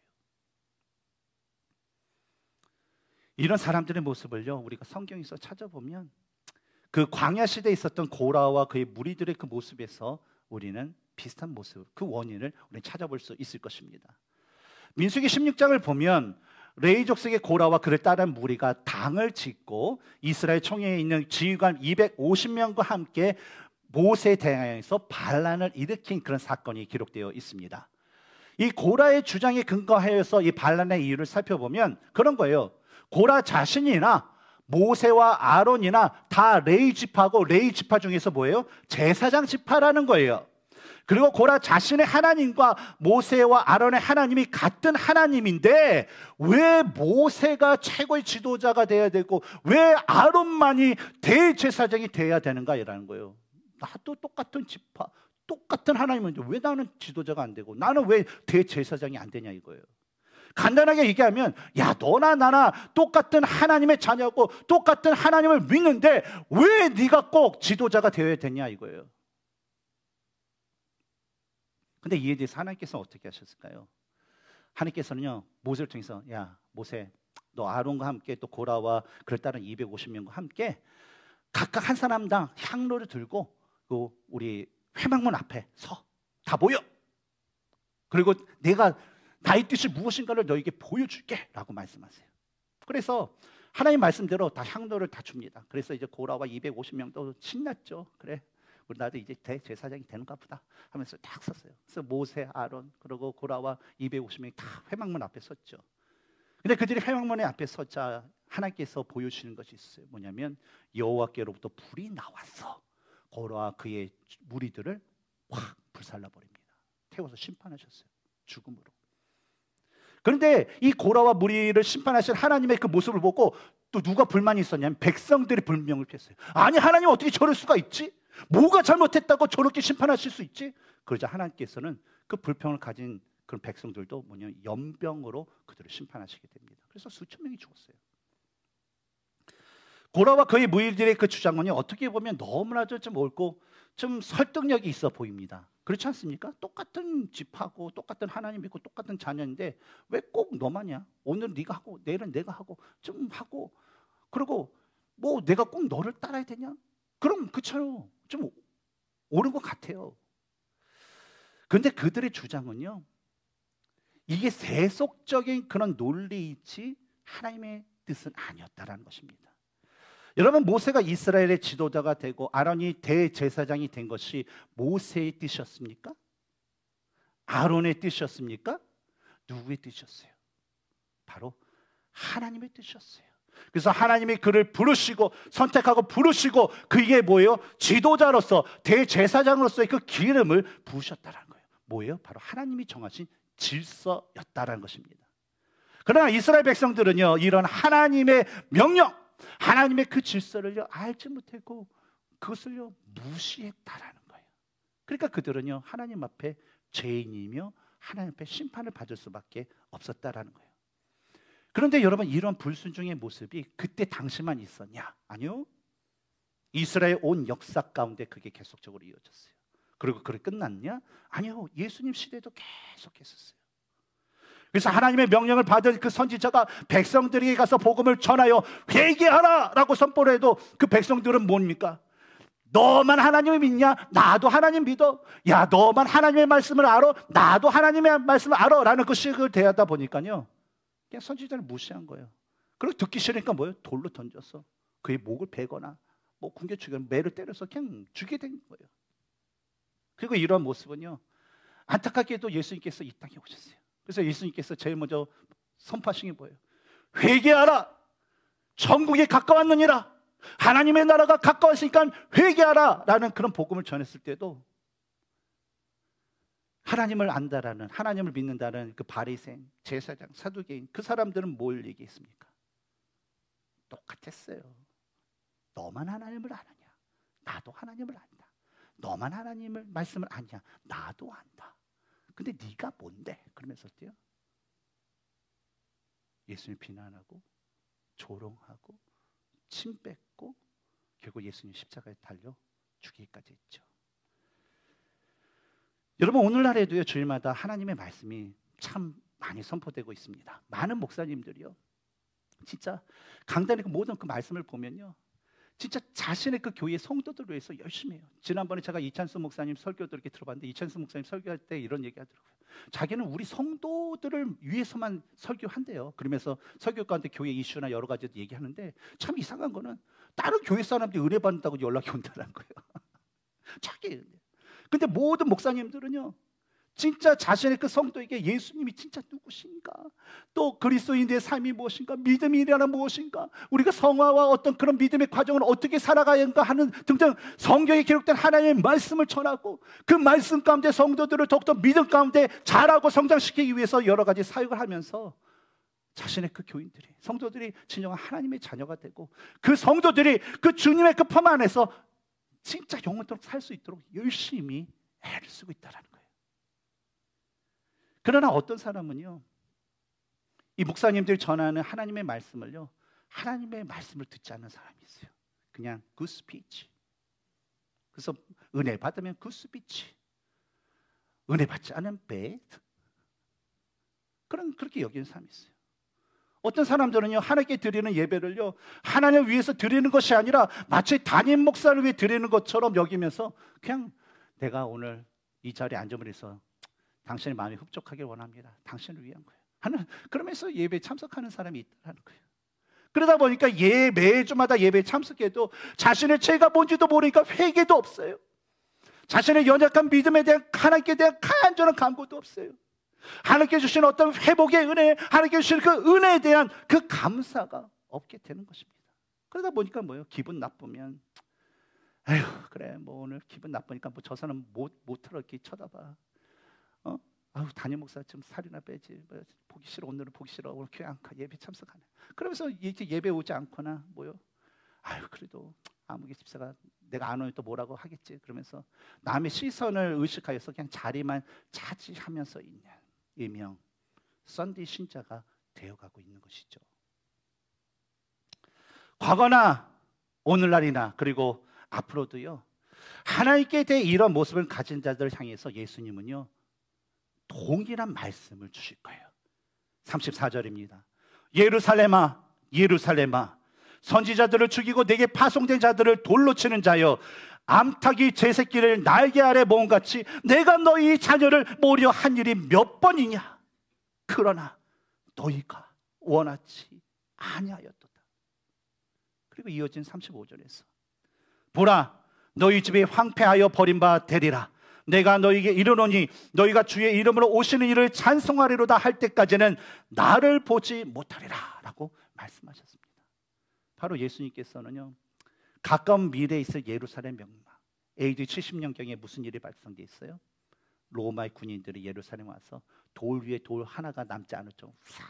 이런 사람들의 모습을요 우리가 성경에서 찾아보면 그 광야 시대에 있었던 고라와 그의 무리들의 그 모습에서 우리는 비슷한 모습 그 원인을 우리 찾아볼 수 있을 것입니다. 민수기 16장을 보면 레이족에의 고라와 그를 따른 무리가 당을 짓고 이스라엘 총회에 있는 지휘관 250명과 함께 모세대항에서 반란을 일으킨 그런 사건이 기록되어 있습니다. 이 고라의 주장에 근거하여서 이 반란의 이유를 살펴보면 그런 거예요. 고라 자신이나 모세와 아론이나 다 레이 지파고 레이 지파 중에서 뭐예요? 제사장 지파라는 거예요. 그리고 고라 자신의 하나님과 모세와 아론의 하나님이 같은 하나님인데 왜 모세가 최고의 지도자가 돼야 되고 왜 아론만이 대제사장이 돼야 되는가 이라는 거예요. 나도 똑같은 집합, 똑같은 하나님인데 왜 나는 지도자가 안 되고 나는 왜 대제사장이 안 되냐 이거예요. 간단하게 얘기하면 야 너나 나나 똑같은 하나님의 자녀고 똑같은 하나님을 믿는데 왜 네가 꼭 지도자가 되어야 되냐 이거예요. 근데 이에 대해서 하나님께서 어떻게 하셨을까요? 하나님께서는요 모세를 통해서 야 모세 너 아론과 함께 또 고라와 그를 따른 250명과 함께 각각 한 사람당 향로를 들고 그 우리 회막문 앞에 서다 모여 그리고 내가 나의 뜻이 무엇인가를 너에게 보여줄게라고 말씀하세요. 그래서 하나님 말씀대로 다 향로를 다 줍니다. 그래서 이제 고라와 250명도 신났죠. 그래 우리 나도 이제 대제사장이 되는가 보다 하면서 딱 섰어요. 그래서 모세, 아론, 그리고 고라와 250명이 다 회막문 앞에 섰죠. 근데 그들이 회막문의 앞에 섰자 하나님께서 보여주시는 것이 있어요. 뭐냐면 여호와께로부터 불이 나왔어. 고라와 그의 무리들을 확 불살라 버립니다. 태워서 심판하셨어요. 죽음으로. 그런데 이 고라와 무리를 심판하실 하나님의 그 모습을 보고 또 누가 불만이 있었냐면 백성들이 불명을 피했어요. 아니 하나님 어떻게 저럴 수가 있지? 뭐가 잘못했다고 저렇게 심판하실 수 있지? 그러자 하나님께서는 그 불평을 가진 그런 백성들도 뭐냐 연병으로 그들을 심판하시게 됩니다. 그래서 수천 명이 죽었어요. 고라와 그의 무일들의 그 주장은요 어떻게 보면 너무나도 좀 옳고 좀 설득력이 있어 보입니다. 그렇지 않습니까? 똑같은 집하고 똑같은 하나님 믿고 똑같은 자녀인데 왜 꼭 너만이야? 오늘 네가 하고 내일은 내가 하고 좀 하고 그리고 뭐 내가 꼭 너를 따라야 되냐? 그럼 그처럼 그렇죠. 좀 옳은 것 같아요. 근데 그들의 주장은요. 이게 세속적인 그런 논리이지 하나님의 뜻은 아니었다라는 것입니다. 여러분 모세가 이스라엘의 지도자가 되고 아론이 대제사장이 된 것이 모세의 뜻이었습니까? 아론의 뜻이었습니까? 누구의 뜻이었어요? 바로 하나님의 뜻이었어요. 그래서 하나님이 그를 부르시고 선택하고 부르시고 그게 뭐예요? 지도자로서 대제사장으로서의 그 기름을 부으셨다는 거예요. 뭐예요? 바로 하나님이 정하신 질서였다는 것입니다. 그러나 이스라엘 백성들은요, 이런 하나님의 명령, 하나님의 그질서를 알지 못했고, 그것을요, 무시했다라는 거예요. 그러니까 그들은요, 하나님 앞에 죄인이며, 하나님 앞에 심판을 받을 수밖에 없었다라는 거예요. 그런데 여러분 이런 불순종의 모습이 그때 당시만 있었냐? 아니요. 이스라엘 온 역사 가운데 그게 계속적으로 이어졌어요. 그리고 그게 끝났냐? 아니요. 예수님 시대도 계속했었어요. 그래서 하나님의 명령을 받은 그 선지자가 백성들에게 가서 복음을 전하여 회개하라라고 선포를 해도 그 백성들은 뭡니까? 너만 하나님을 믿냐? 나도 하나님 믿어. 야, 너만 하나님의 말씀을 알아? 나도 하나님의 말씀을 알아. 라는 그 식을 대하다 보니까요. 그냥 선지자를 무시한 거예요. 그리고 듣기 싫으니까 뭐요 돌로 던져서 그의 목을 베거나 뭐 굶겨 죽이 매를 때려서 그냥 죽게 된 거예요. 그리고 이러한 모습은요. 안타깝게도 예수님께서 이 땅에 오셨어요. 그래서 예수님께서 제일 먼저 선파신게 뭐예요? 회개하라. 천국에 가까웠느니라. 하나님의 나라가 가까웠으니까 회개하라. 라는 그런 복음을 전했을 때도 하나님을 안다라는 하나님을 믿는다는 그 바리새인, 제사장, 사두개인 그 사람들은 뭘 얘기했습니까? 똑같았어요. 너만 하나님을 아느냐? 나도 하나님을 안다. 너만 하나님을 말씀을 아냐? 나도 안다. 근데 네가 뭔데? 그러면서 어 예수님 비난하고 조롱하고 침 뱉고 결국 예수님 십자가에 달려 죽이기까지 했죠. 여러분 오늘날에도요 주일마다 하나님의 말씀이 참 많이 선포되고 있습니다. 많은 목사님들이요. 진짜 강단의 그 모든 그 말씀을 보면요. 진짜 자신의 그 교회 성도들 위해서 열심히 해요. 지난번에 제가 이찬수 목사님 설교도 게 들어봤는데 이찬수 목사님 설교할 때 이런 얘기 하더라고요. 자기는 우리 성도들을 위해서만 설교한대요. 그러면서 설교가한테 교회 이슈나 여러 가지 얘기하는데 참 이상한 거는 다른 교회 사람들이 은혜 받는다고 연락이 온다는 거예요. [laughs] 자기 근데 모든 목사님들은요. 진짜 자신의 그 성도에게 예수님이 진짜 누구신가? 또 그리스도인의 들 삶이 무엇인가? 믿음이란 무엇인가? 우리가 성화와 어떤 그런 믿음의 과정을 어떻게 살아가야 하는가 하는 등등 성경에 기록된 하나님의 말씀을 전하고 그 말씀 가운데 성도들을 더욱더 믿음 가운데 자라고 성장시키기 위해서 여러 가지 사역을 하면서 자신의 그 교인들이 성도들이 진정한 하나님의 자녀가 되고 그 성도들이 그 주님의 그 품 안에서 진짜 영원토록 살 수 있도록 열심히 애를 쓰고 있다라는 거예요. 그러나 어떤 사람은요, 이 목사님들이 전하는 하나님의 말씀을요, 하나님의 말씀을 듣지 않는 사람이 있어요. 그냥 굿스피치. 그래서 은혜 받으면 굿스피치. 은혜 받지 않은 배드. 그런 그렇게 여기는 사람이 있어요. 어떤 사람들은요 하나님께 드리는 예배를요 하나님 위해서 드리는 것이 아니라 마치 담임 목사를 위해 드리는 것처럼 여기면서 그냥 내가 오늘 이 자리에 앉음을 해서 당신의 마음이 흡족하길 원합니다. 당신을 위한 거예요. 하나 그러면서 예배에 참석하는 사람이 있다는 거예요. 그러다 보니까 예매주마다 예배에 참석해도 자신의 죄가 뭔지도 모르니까 회개도 없어요. 자신의 연약한 믿음에 대한 하나님께 대한 간절한 간구도 없어요. 하나님께 주신 어떤 회복의 은혜, 하나님께 주신 그 은혜에 대한 그 감사가 없게 되는 것입니다. 그러다 보니까 뭐요 기분 나쁘면 에휴 그래 뭐 오늘 기분 나쁘니까 뭐 저 사람 못못 틀어 이 쳐다봐. 어? 아유 담임 목사 좀 살이나 빼지. 뭐, 보기 싫어 오늘은 보기 싫어 오늘 교회 안가 예배 참석하네. 그러면서 이제 예배 오지 않거나 뭐요? 아유 그래도 아무개 집사가 내가 안 오면 또 뭐라고 하겠지. 그러면서 남의 시선을 의식하여서 그냥 자리만 차지하면서 있냐. 일명 썬디 신자가 되어가고 있는 것이죠. 과거나 오늘날이나 그리고 앞으로도요. 하나님께 대해 이런 모습을 가진 자들을 향해서 예수님은요. 동일한 말씀을 주실 거예요. 34절입니다. 예루살렘아, 예루살렘아, 선지자들을 죽이고 내게 파송된 자들을 돌로 치는 자여 암탉이 제 새끼를 날개 아래 모은 같이 내가 너희 자녀를 모려 한 일이 몇 번이냐? 그러나 너희가 원하지 아니하였도다. 그리고 이어진 35절에서 보라 너희 집이 황폐하여 버린 바 되리라. 내가 너희에게 이르노니 너희가 주의 이름으로 오시는 일을 찬송하리로다 할 때까지는 나를 보지 못하리라라고 말씀하셨습니다. 바로 예수님께서는요. 가까운 미래에 있을 예루살렘 명망. AD 70년경에 무슨 일이 발생돼 있어요? 로마의 군인들이 예루살렘 와서 돌 위에 돌 하나가 남지 않았죠. 싹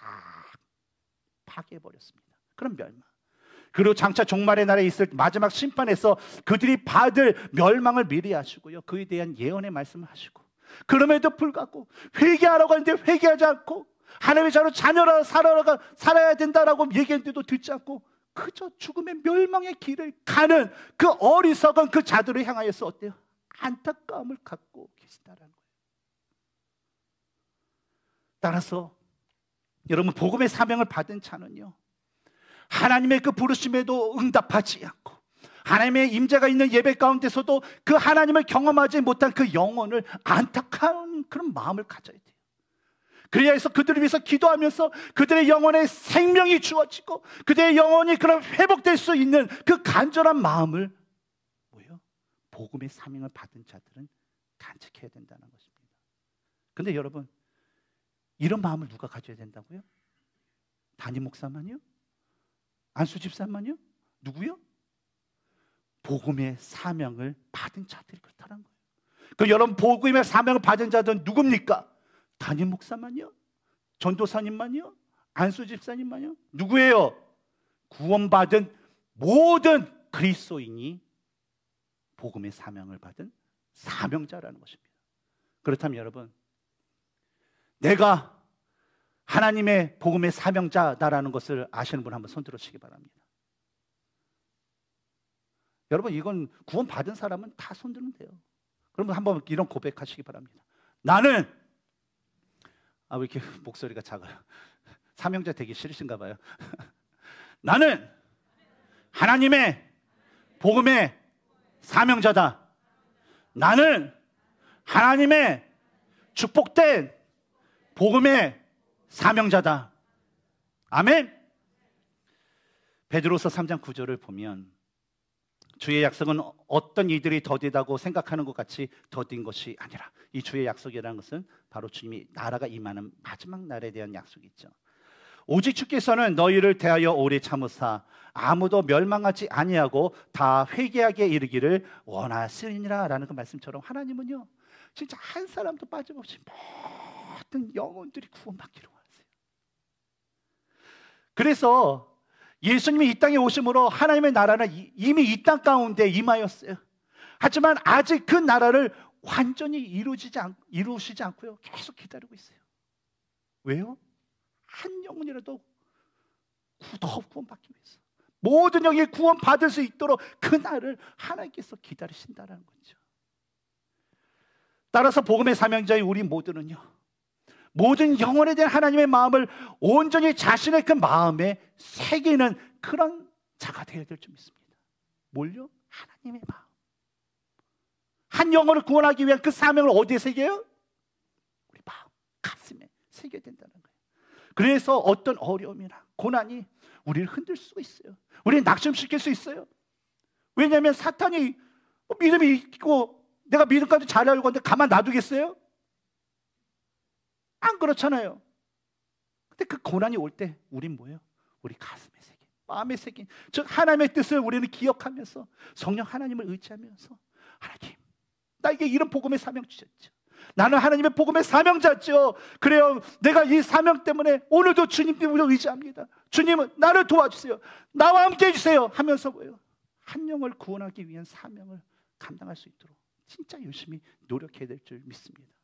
파괴해 버렸습니다. 그럼 멸망. 그리고 장차 종말의 날에 있을 마지막 심판에서 그들이 받을 멸망을 미리 하시고요. 그에 대한 예언의 말씀을 하시고 그럼에도 불구하고 회개하라고 하는데 회개하지 않고 하나님의 자로 자녀라 살아가 살아야 된다라고 얘기했는데도 듣지 않고 그저 죽음의 멸망의 길을 가는 그 어리석은 그 자들을 향하여서 어때요? 안타까움을 갖고 계신다라는 거예요. 따라서 여러분 복음의 사명을 받은 자는요. 하나님의 그 부르심에도 응답하지 않고 하나님의 임재가 있는 예배 가운데서도 그 하나님을 경험하지 못한 그 영혼을 안타까운 그런 마음을 가져야 돼. 그래야 해서 그들을 위해서 기도하면서 그들의 영혼의 생명이 주어지고 그들의 영혼이 그런 회복될 수 있는 그 간절한 마음을 뭐요? 복음의 사명을 받은 자들은 간직해야 된다는 것입니다. 근데 여러분 이런 마음을 누가 가져야 된다고요? 담임 목사만요? 안수 집사만요? 누구요? 복음의 사명을 받은 자들이 그렇다는 거예요. 그 여러분 복음의 사명을 받은 자들은 누굽니까? 담임 목사만요? 전도사님만요? 안수 집사님만요? 누구예요? 구원받은 모든 그리스도인이 복음의 사명을 받은 사명자라는 것입니다. 그렇다면 여러분, 내가 하나님의 복음의 사명자다라는 것을 아시는 분 한번 손 들어주시기 바랍니다. 여러분 이건 구원 받은 사람은 다손 드는 돼요. 그러면 한번 이런 고백하시기 바랍니다. 나는 아, 왜 이렇게 [laughs] 목소리가 작아요? 사명자 [laughs] 되기 싫으신가 봐요. [laughs] 나는 하나님의 복음의 사명자다. 나는 하나님의 축복된 복음의 사명자다. 아멘. 베드로서 3장 9절을 보면 주의 약속은 어떤 이들이 더디다고 생각하는 것 같이 더딘 것이 아니라 이 주의 약속이라는 것은 바로 주님이 나라가 임하는 마지막 날에 대한 약속이죠. 오직 주께서는 너희를 대하여 오래 참으사 아무도 멸망하지 아니하고 다 회개하게 이르기를 원하시니라라는 그 말씀처럼 하나님은요 진짜 한 사람도 빠짐없이 모든 영혼들이 구원받기를 하세요 그래서 예수님이 이 땅에 오심으로 하나님의 나라는 이미 이 땅 가운데 임하였어요. 하지만 아직 그 나라를 완전히 이루지지 않, 이루시지 않고요. 계속 기다리고 있어요. 왜요? 한 영혼이라도 구원받기 위해서 모든 영이 구원받을 수 있도록 그날을 하나님께서 기다리신다는 거죠. 따라서 복음의 사명자인 우리 모두는요. 모든 영혼에 대한 하나님의 마음을 온전히 자신의 그 마음에 새기는 그런 자가 되어야 될줄 믿습니다. 뭘요? 하나님의 마음. 한 영혼을 구원하기 위한 그 사명을 어디에 새겨요? 우리 마음, 가슴에 새겨야 된다는 거예요. 그래서 어떤 어려움이나 고난이 우리를 흔들 수 있어요. 우리를 낙심시킬 수 있어요. 왜냐하면 사탄이 뭐 믿음이 있고 내가 믿음까지 잘 알고 있는데 가만 놔두겠어요? 안 그렇잖아요. 근데 그 고난이 올 때 우린 뭐예요? 우리 가슴에 새긴, 마음에 새긴 즉 하나님의 뜻을 우리는 기억하면서 성령 하나님을 의지하면서 하나님 나에게 이런 복음의 사명 주셨죠. 나는 하나님의 복음의 사명자죠 그래요. 내가 이 사명 때문에 오늘도 주님을 의지합니다. 주님은 나를 도와주세요. 나와 함께 해주세요. 하면서 뭐예요? 한 영을 구원하기 위한 사명을 감당할 수 있도록 진짜 열심히 노력해야 될 줄 믿습니다.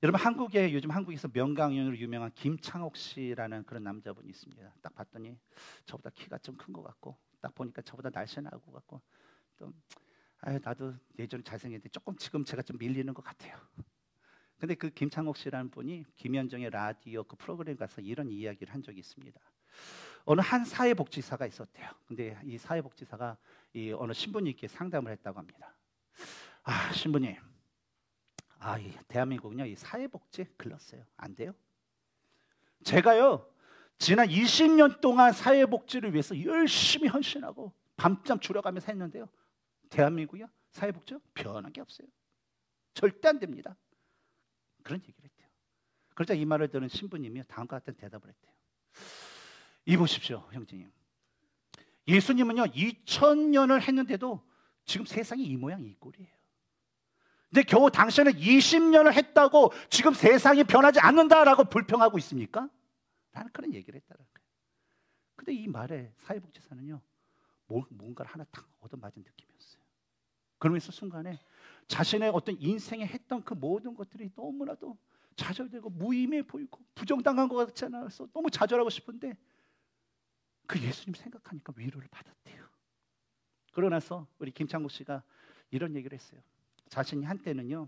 여러분 한국에 요즘 한국에서 명강연으로 유명한 김창옥 씨라는 그런 남자분이 있습니다. 딱 봤더니 저보다 키가 좀 큰 것 같고 딱 보니까 저보다 날씬한 것 같고 또 아유 나도 예전에 잘생겼는데 조금 지금 제가 좀 밀리는 것 같아요. 근데 그 김창옥 씨라는 분이 김현정의 라디오 그 프로그램 가서 이런 이야기를 한 적이 있습니다. 어느 한 사회복지사가 있었대요. 근데 이 사회복지사가 이 어느 신부님께 상담을 했다고 합니다. 아 신부님 아, 이 대한민국은요, 이 사회복지 에 글렀어요. 안 돼요? 제가요, 지난 20년 동안 사회복지를 위해서 열심히 헌신하고 밤잠 줄여가면서 했는데요. 대한민국이요, 사회복지 변한 게 없어요. 절대 안 됩니다. 그런 얘기를 했대요. 그러자 이 말을 들은 신부님이 다음과 같은 대답을 했대요. 이 보십시오, 형제님. 예수님은요, 2000년을 했는데도 지금 세상이 이 모양 이 꼴이에요. 근데 겨우 당신은 20년을 했다고 지금 세상이 변하지 않는다라고 불평하고 있습니까? 나는 그런 얘기를 했다는 거예요. 근데 이 말에 사회복지사는요, 뭐, 뭔가를 하나 딱 얻어맞은 느낌이었어요. 그러면서 순간에 자신의 어떤 인생에 했던 그 모든 것들이 너무나도 좌절되고 무의미해 보이고 부정당한 것 같지 않아서 너무 좌절하고 싶은데 그 예수님 생각하니까 위로를 받았대요. 그러나서 우리 김창국 씨가 이런 얘기를 했어요. 자신이 한때는요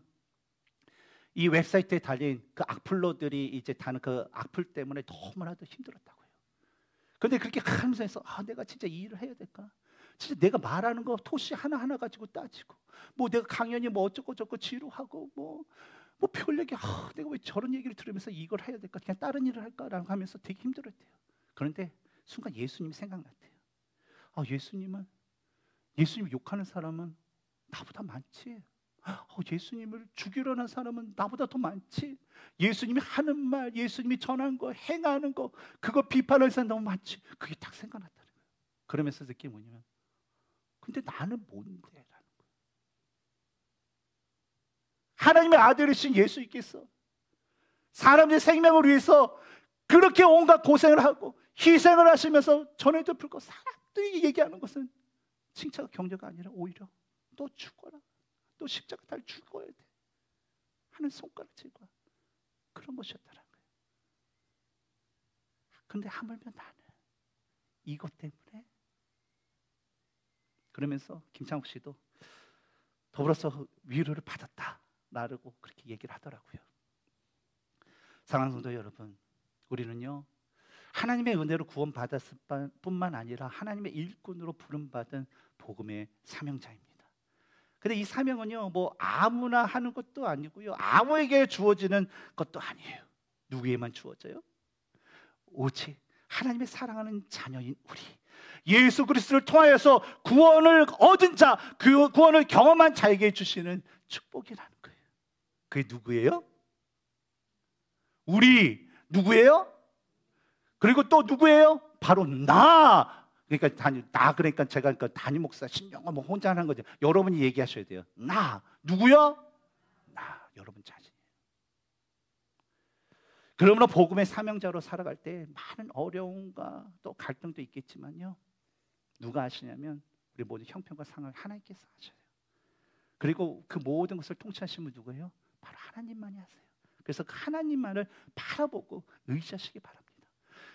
이 웹사이트에 달린 그 악플러들이 이제 다는 그 악플 때문에 너무나도 힘들었다고요. 그런데 그렇게 하면 해서 아 내가 진짜 이 일을 해야 될까? 진짜 내가 말하는 거 토시 하나 하나 가지고 따지고 뭐 내가 강연이 뭐 어쩌고 저쩌고 지루하고 뭐뭐 뭐, 뭐 표현력이 아 내가 왜 저런 얘기를 들으면서 이걸 해야 될까? 그냥 다른 일을 할까라고 하면서 되게 힘들었대요. 그런데 순간 예수님이 생각났대요. 아 예수님은 예수님 욕하는 사람은 나보다 많지. 어, 예수님을 죽이려 는 사람은 나보다 더 많지. 예수님이 하는 말, 예수님이 전한 거, 행하는 거, 그거 비판할 사람 너무 많지. 그게 딱 생각났다는 거예요. 그러면서 느낀 게 뭐냐면, 근데 나는 뭔데? 라는 하나님의 아들이신 예수 있겠어? 사람의 생명을 위해서 그렇게 온갖 고생을 하고 희생을 하시면서 전에도 불고 사람들이 얘기하는 것은 칭찬과 격려가 아니라 오히려 또 죽거라. 또 십자가 달 죽어야 돼 하는 손가락질과 그런 것이었다는 거예요. 그데 하물며 나는 이것 때문에 그러면서 김창욱 씨도 더불어서 위로를 받았다 나르고 그렇게 얘기를 하더라고요. 사랑 성도 여러분, 우리는요 하나님의 은혜로 구원받았을 뿐만 아니라 하나님의 일꾼으로 부름받은 복음의 사명자입니다. 근데 이 사명은요, 뭐 아무나 하는 것도 아니고요. 아무에게 주어지는 것도 아니에요. 누구에만 주어져요? 오직 하나님의 사랑하는 자녀인 우리. 예수 그리스도를 통하여서 구원을 얻은 자, 그 구원을 경험한 자에게 주시는 축복이라는 거예요. 그게 누구예요? 우리 누구예요? 그리고 또 누구예요? 바로 나 그러니까 다니, 나 그러니까 제가 그러니까 단임 목사 신영호 뭐 혼자 하는 거죠. 여러분이 얘기하셔야 돼요. 나 누구요? 나 여러분 자신. 그러므로 복음의 사명자로 살아갈 때 많은 어려움과 또 갈등도 있겠지만요. 누가 하시냐면 우리 모든 형편과 상황을 하나님께서 하셔요 그리고 그 모든 것을 통치하신 분 누구예요? 바로 하나님만이 하세요. 그래서 그 하나님만을 바라보고 의지하시기 바랍니다.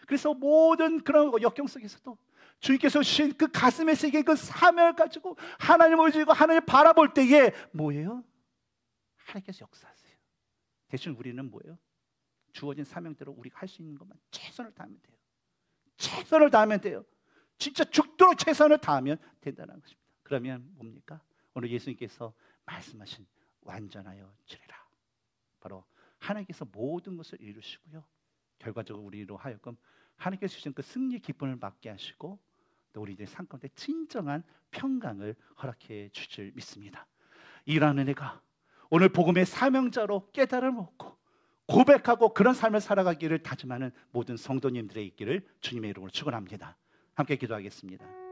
그래서 모든 그런 역경 속에서도 주님께서 주신 그 가슴에 새긴 그 사명을 가지고 하나님을 지고 하나님을 바라볼 때에 뭐예요? 하나님께서 역사하세요. 대신 우리는 뭐예요? 주어진 사명대로 우리가 할 수 있는 것만 최선을 다하면 돼요. 최선을 다하면 돼요. 진짜 죽도록 최선을 다하면 된다는 것입니다. 그러면 뭡니까? 오늘 예수님께서 말씀하신 완전하여 주리라. 바로 하나님께서 모든 것을 이루시고요. 결과적으로 우리로 하여금 하나님께서 주신 그 승리 기쁨을 받게 하시고 또 우리 이제 삶 가운데 진정한 평강을 허락해 주실 믿습니다. 이러한 은가 오늘 복음의 사명자로 깨달음 얻고 고백하고 그런 삶을 살아가기를 다짐하는 모든 성도님들의 있기를 주님의 이름으로 축원합니다. 함께 기도하겠습니다.